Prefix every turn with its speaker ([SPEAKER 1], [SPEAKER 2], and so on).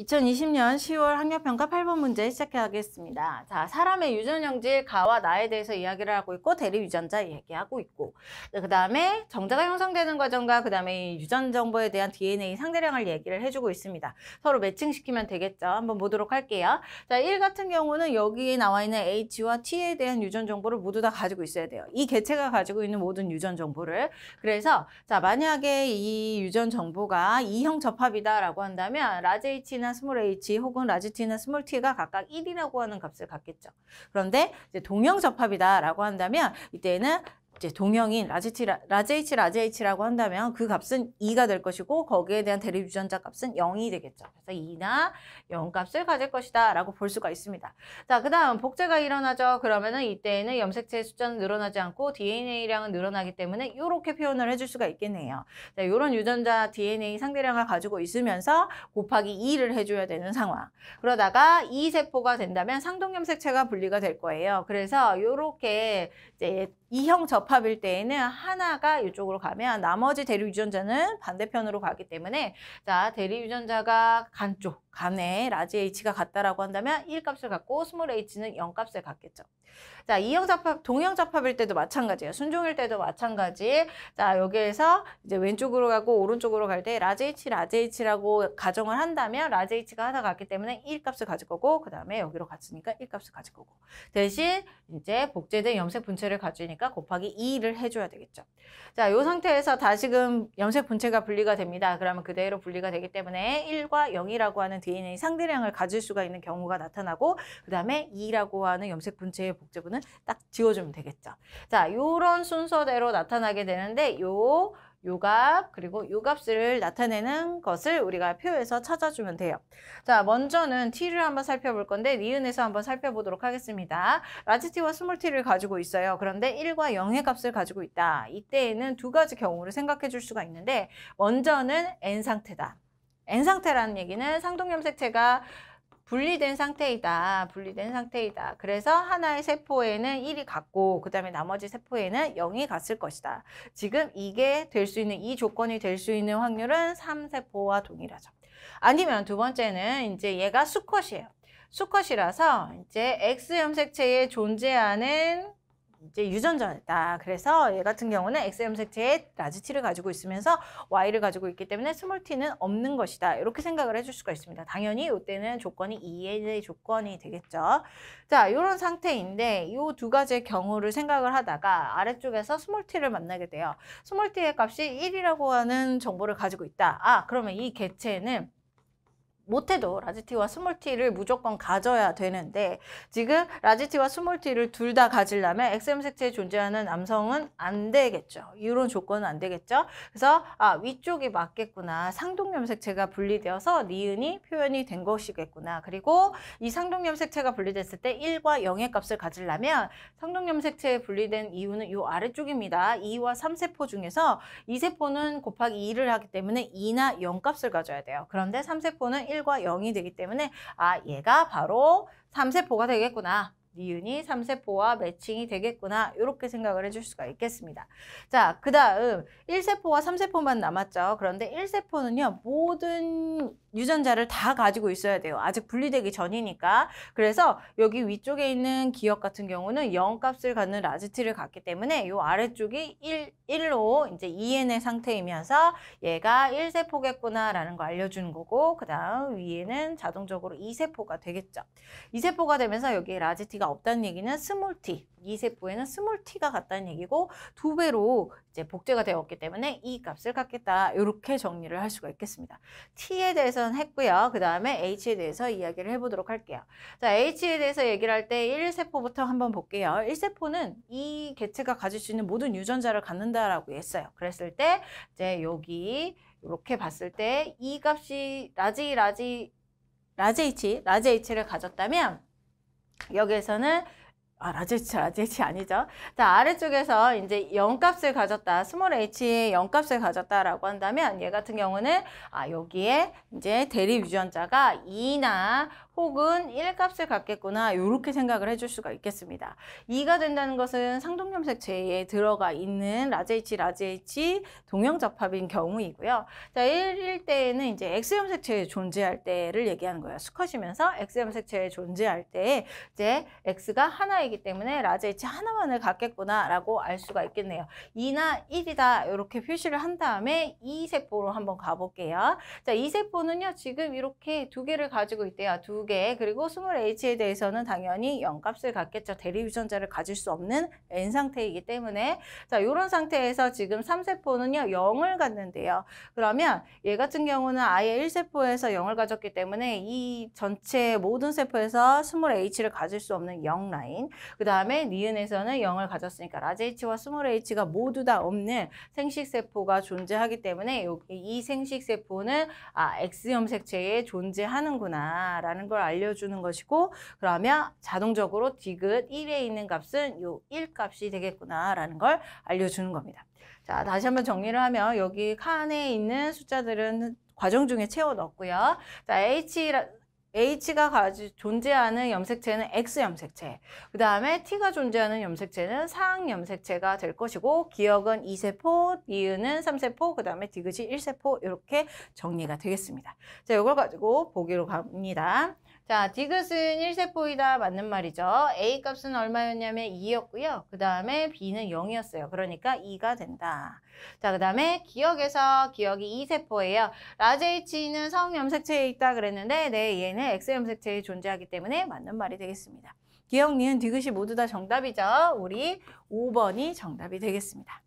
[SPEAKER 1] 2020년 10월 학력평가 8번 문제 시작하겠습니다. 자, 사람의 유전형질 가와 나에 대해서 이야기를 하고 있고 대립 유전자 이야기하고 있고 네, 그 다음에 정자가 형성되는 과정과 그 다음에 유전 정보에 대한 DNA 상대량을 얘기를 해주고 있습니다. 서로 매칭시키면 되겠죠. 한번 보도록 할게요. 자, 1 같은 경우는 여기에 나와 있는 H와 T에 대한 유전 정보를 모두 다 가지고 있어야 돼요. 이 개체가 가지고 있는 모든 유전 정보를 그래서 자 만약에 이 유전 정보가 이형 접합이다라고 한다면 라제이치는 H나 스몰 h 혹은 라지 T나 스몰 t가 각각 1이라고 하는 값을 갖겠죠. 그런데 이제 동형 접합이다라고 한다면 이때는 이제 동형인 라지치 라제이치, 라 라제이치라고 한다면 그 값은 2가 될 것이고 거기에 대한 대립유전자 값은 0이 되겠죠. 그래서 2나 0값을 가질 것이다 라고 볼 수가 있습니다. 자, 그 다음 복제가 일어나죠. 그러면은 이때에는 염색체의 숫자는 늘어나지 않고 DNA량은 늘어나기 때문에 이렇게 표현을 해줄 수가 있겠네요. 자, 이런 유전자 DNA 상대량을 가지고 있으면서 곱하기 2를 해줘야 되는 상황. 그러다가 이 세포가 된다면 상동염색체가 분리가 될 거예요. 그래서 이렇게 이제 이형 접합일 때에는 하나가 이쪽으로 가면 나머지 대리 유전자는 반대편으로 가기 때문에 자 대리 유전자가 간쪽 간에 라지 H가 같다라고 한다면 1값을 갖고 스몰 H는 0값을 갖겠죠. 자, 이형잡합, 동형잡합일 때도 마찬가지예요. 순종일 때도 마찬가지. 자, 여기에서 이제 왼쪽으로 가고 오른쪽으로 갈 때 라지 H, 라지 H라고 가정을 한다면 라지 H가 하나 같기 때문에 1값을 가질 거고 그 다음에 여기로 갔으니까 1값을 가질 거고 대신 이제 복제된 염색 분체를 가지니까 곱하기 2를 해줘야 되겠죠. 자, 이 상태에서 다시금 염색 분체가 분리가 됩니다. 그러면 그대로 분리가 되기 때문에 1과 0이라고 하는 DNA 상대량을 가질 수가 있는 경우가 나타나고 그다음에 E라고 하는 염색 분체의 복제부는 딱 지워주면 되겠죠. 자, 요런 순서대로 나타나게 되는데 요 요값 그리고 요값을 나타내는 것을 우리가 표에서 찾아주면 돼요. 자 먼저는 t를 한번 살펴볼 건데 니은에서 한번 살펴보도록 하겠습니다. 라지 t와 스몰 t를 가지고 있어요. 그런데 1과 0의 값을 가지고 있다. 이때에는 두 가지 경우를 생각해 줄 수가 있는데 먼저는 n 상태다. N 상태라는 얘기는 상동염색체가 분리된 상태이다. 분리된 상태이다. 그래서 하나의 세포에는 1이 갔고 그 다음에 나머지 세포에는 0이 갔을 것이다. 지금 이게 될 수 있는 이 조건이 될 수 있는 확률은 3세포와 동일하죠. 아니면 두 번째는 이제 얘가 수컷이에요. 수컷이라서 이제 X 염색체에 존재하는 이제 유전자였다. 그래서 얘 같은 경우는 XM 색채의 라지 T를 가지고 있으면서 Y를 가지고 있기 때문에 스몰 T는 없는 것이다. 이렇게 생각을 해줄 수가 있습니다. 당연히 이때는 조건이 EN의 조건이 되겠죠. 자, 이런 상태인데 이 두 가지의 경우를 생각을 하다가 아래쪽에서 스몰 T를 만나게 돼요. 스몰 T의 값이 1이라고 하는 정보를 가지고 있다. 아, 그러면 이 개체는 못해도 라지티와 스몰티를 무조건 가져야 되는데 지금 라지티와 스몰티를 둘 다 가지려면 XM 색체에 존재하는 남성은안 되겠죠. 이런 조건은 안 되겠죠. 그래서 아 위쪽이 맞겠구나. 상동염 색체가 분리되어서 니은이 표현이 된 것이겠구나. 그리고 이 상동염 색체가 분리됐을 때 1과 0의 값을 가지려면 상동염 색체에 분리된 이유는 이 아래쪽입니다. 2와 3세포 중에서 2세포는 곱하기 2를 하기 때문에 2나 0 값을 가져야 돼요. 그런데 3세포는 1과 0이 되기 때문에 아 얘가 바로 3세포가 되겠구나. 니은이 3세포와 매칭이 되겠구나 이렇게 생각을 해줄 수가 있겠습니다. 자, 그 다음 1세포와 3세포만 남았죠. 그런데 1세포는요. 모든 유전자를 다 가지고 있어야 돼요. 아직 분리되기 전이니까. 그래서 여기 위쪽에 있는 기억 같은 경우는 0값을 갖는 라지트를 갖기 때문에 이 아래쪽이 1, 1로 이제 EN의 상태이면서 얘가 1세포겠구나라는 거 알려주는 거고 그 다음 위에는 자동적으로 2세포가 되겠죠. 2세포가 되면서 여기 라지티가 T가 없다는 얘기는 스몰 T, 이 세포에는 스몰 T가 같다는 얘기고 두 배로 이제 복제가 되었기 때문에 이 값을 갖겠다. 이렇게 정리를 할 수가 있겠습니다. T에 대해서는 했고요. 그 다음에 H에 대해서 이야기를 해보도록 할게요. 자, H에 대해서 얘기를 할 때 1세포부터 한번 볼게요. 1세포는 이 개체가 가질 수 있는 모든 유전자를 갖는다라고 했어요. 그랬을 때 이제 여기 이렇게 봤을 때 이 값이 라지 라지 라지 H, 라지 H를 가졌다면 여기에서는 아, 라제치, 라제치 아니죠. 자, 아래쪽에서 이제 0값을 가졌다. 스몰 h의 0값을 가졌다라고 한다면 얘 같은 경우는 아, 여기에 이제 대리 유전자가 2나 혹은 1값을 갖겠구나 이렇게 생각을 해줄 수가 있겠습니다. 2가 된다는 것은 상동염색 체에 들어가 있는 라제이치 라제이치 동형접합인 경우이고요. 자 1일 때에는 이제 X염색 체에 존재할 때를 얘기하는 거예요. 수컷이면서 X염색 체에 존재할 때 이제 X가 하나이기 때문에 라제이치 하나만을 갖겠구나라고 알 수가 있겠네요. 2나 1이다 이렇게 표시를 한 다음에 이세포로 한번 가볼게요. 자 이세포는요 지금 이렇게 두 개를 가지고 있대요. 두 두개 그리고 20H에 대해서는 당연히 0값을 갖겠죠. 대리유전자를 가질 수 없는 N 상태이기 때문에 자 이런 상태에서 지금 3세포는요 0을 갖는데요. 그러면 얘 같은 경우는 아예 1세포에서 0을 가졌기 때문에 이 전체 모든 세포에서 20H를 가질 수 없는 0 라인 그 다음에 니은에서는 0을 가졌으니까 라제 H와 20H가 모두 다 없는 생식세포가 존재하기 때문에 이 생식세포는 아 X염색체에 존재하는구나 라는 걸걸 알려주는 것이고 그러면 자동적으로 디귿 1에 있는 값은 요 1값이 되겠구나라는 걸 알려주는 겁니다. 자 다시 한번 정리를 하면 여기 칸에 있는 숫자들은 과정 중에 채워 넣었고요. 자 H H가 가지 존재하는 염색체는 X 염색체, 그 다음에 T가 존재하는 염색체는 상 염색체가 될 것이고 기억은 이세포 니은은 삼세포그 다음에 디귿이 일세포 이렇게 정리가 되겠습니다. 자, 이걸 가지고 보기로 갑니다. 자, 디귿은 1세포이다 맞는 말이죠. A 값은 얼마였냐면 2였고요. 그 다음에 B는 0이었어요. 그러니까 2가 된다. 자, 그 다음에 기억에서 기억이 2세포예요. 라제 H는 성염색체에 있다 그랬는데 네, 얘는 X염색체에 존재하기 때문에 맞는 말이 되겠습니다. 기억, 니은, 디귿이 모두 다 정답이죠. 우리 5번이 정답이 되겠습니다.